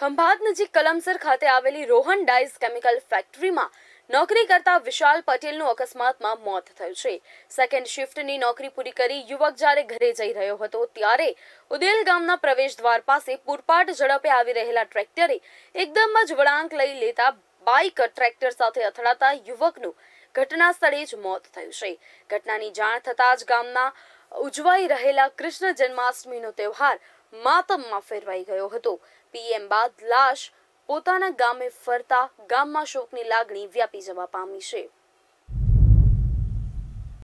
ખંભાત નજીક કલમસર ખાતે આવેલી રોહન ડાઇઝ કેમિકલ ફેક્ટરીમાં નોકરી કરતા વિશાલ પટેલનું અકસ્માતમાં મોત થયું છે સેકન્ડ શિફ્ટની નોકરી પૂરી કરી યુવક જ્યારે ઘરે જઈ રહ્યો હતો ત્યારે ઉદેલ ગામના પ્રવેશ દ્વાર પાસે પૂરપાટ ઝડપે આવી રહેલા ટ્રેક્ટરે એકદમ જ વળાંક લઈ લેતા બાઇક ટ્રેક્ટર સાથે અથડાતા યુવકનું ઘટના સ્થળે જ મોત થયું છે ઘટનાની જાણ થતાં જ ગામના ઉજવાઈ રહેલા કૃષ્ણ જન્માષ્ટમીનો તહેવાર માતમમાં ફેરવાઈ ગયો હતો પીએમ બાદ લાશ પોતાના ગામે ફરતા ગામમાં શોકની લાગણી વ્યાપી જવા પામી છે